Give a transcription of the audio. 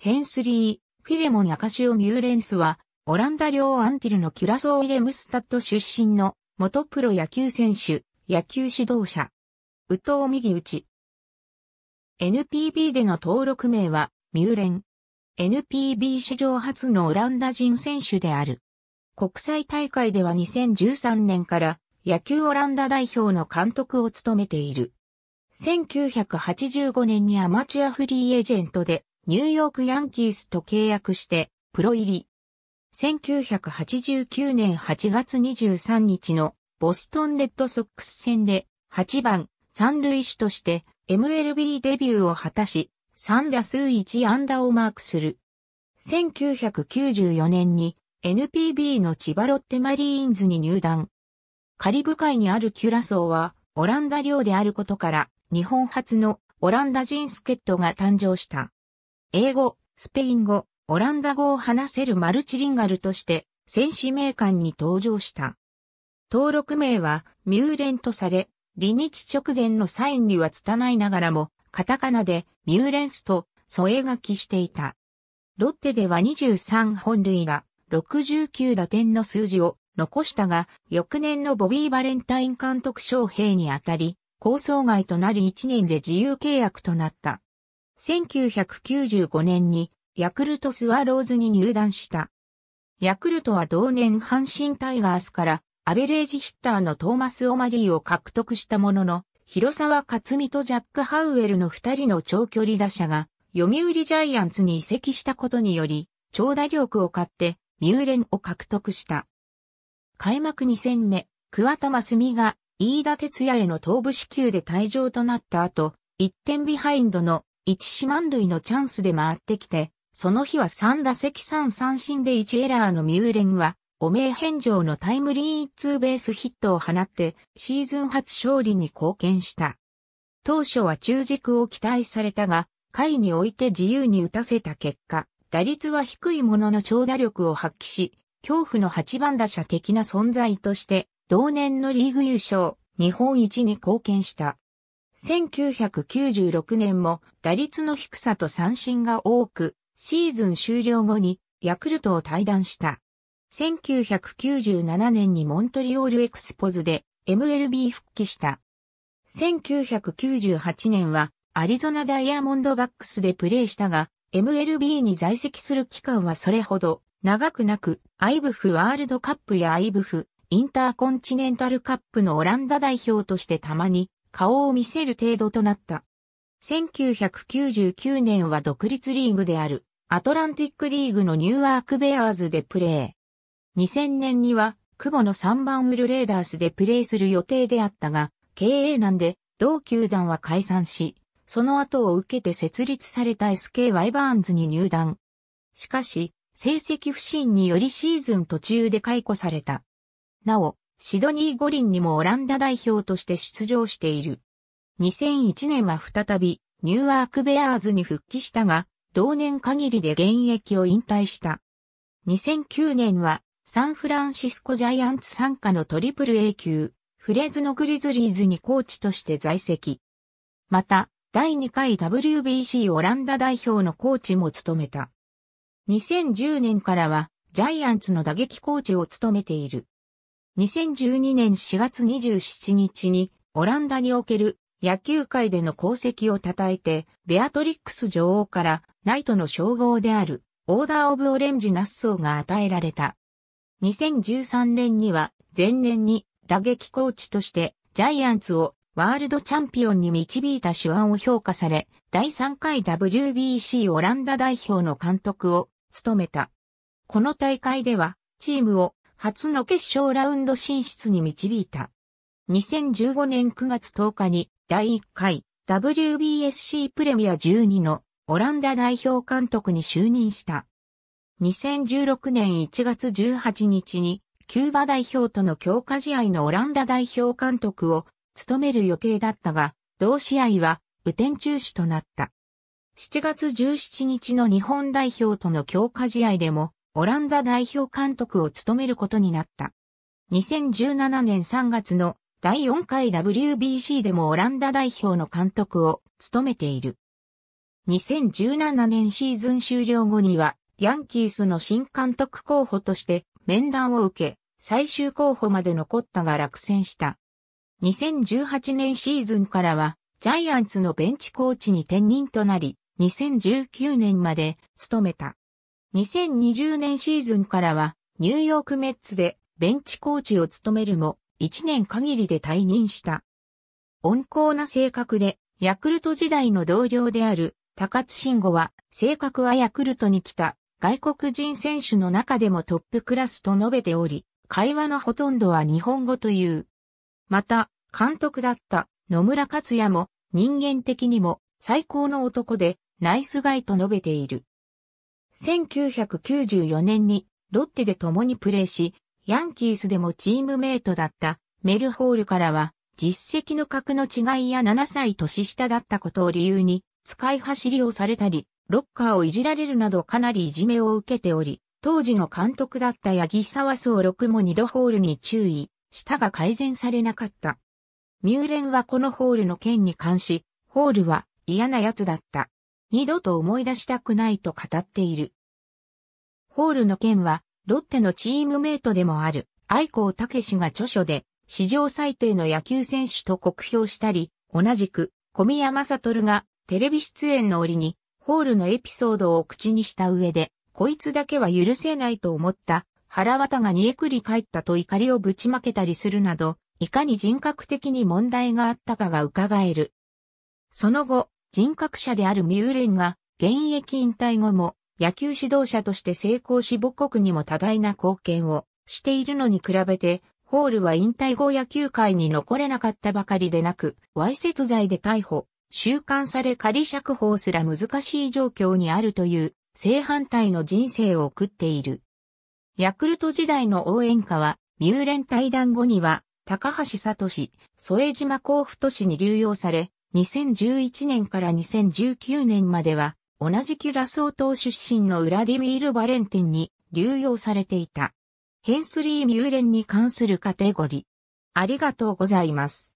ヘンスリー、フィレモン・アカシオ・ミューレンスは、オランダ領アンティルのキュラソー・イレムスタッド出身の元プロ野球選手、野球指導者。宇藤右ち。NPB での登録名は、ミューレン。NPB 史上初のオランダ人選手である。国際大会では2013年から野球オランダ代表の監督を務めている。1985年にアマチュアフリーエージェントでニューヨークヤンキースと契約して、プロ入り。1989年8月23日のボストンレッドソックス戦で8番三塁手として MLB デビューを果たし、3打数1安打をマークする。1994年に NPB の千葉ロッテマリーンズに入団。カリブ海にあるキュラソーはオランダ領であることから日本初のオランダ人助っ人が誕生した。英語、スペイン語、オランダ語を話せるマルチリンガルとして戦士名鑑に登場した。登録名はミューレンとされ、離日直前のサインには拙いながらも、カタカナでミューレンスと添え書きしていた。ロッテでは23本類が、69打点の数字を残したが、翌年のボビー・バレンタイン監督賞兵にあたり、構想外となり1年で自由契約となった。1995年にヤクルトスワローズに入団した。ヤクルトは同年阪神タイガースからアベレージヒッターのトーマス・オマリーを獲得したものの、広沢克美とジャック・ハウエルの二人の長距離打者が、読売ジャイアンツに移籍したことにより、長打力を買って、ミューレンを獲得した。開幕2戦目、桑田真澄が、飯田哲也への頭部支給で退場となった後、1点ビハインドの1四万塁のチャンスで回ってきて、その日は3打席3三振で1エラーのミューレンは、汚名返上のタイムリーツーベースヒットを放って、シーズン初勝利に貢献した。当初は中軸を期待されたが、回において自由に打たせた結果、打率は低いものの長打力を発揮し、恐怖の8番打者的な存在として、同年のリーグ優勝、日本一に貢献した。1996年も打率の低さと三振が多く、シーズン終了後にヤクルトを退団した。1997年にモントリオールエクスポズで MLB 復帰した。1998年はアリゾナダイヤモンドバックスでプレーしたが、MLB に在籍する期間はそれほど長くなく、アイブフワールドカップやアイブフインターコンチネンタルカップのオランダ代表としてたまに顔を見せる程度となった。1999年は独立リーグであるアトランティックリーグのニューアークベアーズでプレー。2000年には久保の3番ウルレーダースでプレーする予定であったが、経営難で同球団は解散し、その後を受けて設立された SK ワイバーンズに入団。しかし、成績不振によりシーズン途中で解雇された。なお、シドニー五輪にもオランダ代表として出場している。2001年は再びニューアークベアーズに復帰したが、同年限りで現役を引退した。2009年はサンフランシスコジャイアンツ参加のトリプル A 級、フレーズノグリズリーズにコーチとして在籍。また、第2回 WBC オランダ代表のコーチも務めた。2010年からはジャイアンツの打撃コーチを務めている。2012年4月27日にオランダにおける野球界での功績を称えて、ベアトリックス女王からナイトの称号であるオーダー・オブ・オレンジ・ナッソーが与えられた。2013年には前年に打撃コーチとしてジャイアンツをワールドチャンピオンに導いた手腕を評価され、第3回 WBC オランダ代表の監督を務めた。この大会ではチームを初の決勝ラウンド進出に導いた。2015年9月10日に第1回 WBSC プレミア12のオランダ代表監督に就任した。2016年1月18日にキューバ代表との強化試合のオランダ代表監督を務める予定だったが、同試合は雨天中止となった。7月17日の日本代表との強化試合でもオランダ代表監督を務めることになった。2017年3月の第4回 WBC でもオランダ代表の監督を務めている。2017年シーズン終了後には、ヤンキースの新監督候補として面談を受け、最終候補まで残ったが落選した。2018年シーズンからは、ジャイアンツのベンチコーチに転任となり、2019年まで務めた。2020年シーズンからはニューヨークメッツでベンチコーチを務めるも1年限りで退任した。温厚な性格でヤクルト時代の同僚である高津慎吾は性格はヤクルトに来た外国人選手の中でもトップクラスと述べており、会話のほとんどは日本語という。また、監督だった野村克也も人間的にも最高の男でナイスガイと述べている。1994年にロッテで共にプレーし、ヤンキースでもチームメイトだったメルホールからは実績の格の違いや7歳年下だったことを理由に使い走りをされたり、ロッカーをいじられるなどかなりいじめを受けており、当時の監督だったヤサワソ総六も2度ホールに注意したが改善されなかった。ミューレンはこのホールの件に関し、ホールは嫌な奴だった。二度と思い出したくないと語っている。ホールの件は、ロッテのチームメイトでもある、愛子武氏が著書で、史上最低の野球選手と酷評したり、同じく、小宮正徹が、テレビ出演の折に、ホールのエピソードを口にした上で、こいつだけは許せないと思った、腹渡が煮えくり返ったと怒りをぶちまけたりするなど、いかに人格的に問題があったかが伺える。その後、人格者であるミューレンが、現役引退後も、野球指導者として成功し母国にも多大な貢献をしているのに比べて、ホールは引退後野球界に残れなかったばかりでなく、わいせつ罪で逮捕、収監され仮釈放すら難しい状況にあるという、正反対の人生を送っている。ヤクルト時代の応援歌は、ミューレン対談後には、高橋聡、添島甲府都市に流用され、2011年から2019年までは、同じキュラソー島出身のウラディミール・バレンティンに流用されていた。ヘンスリー・ミューレンに関するカテゴリー。ありがとうございます。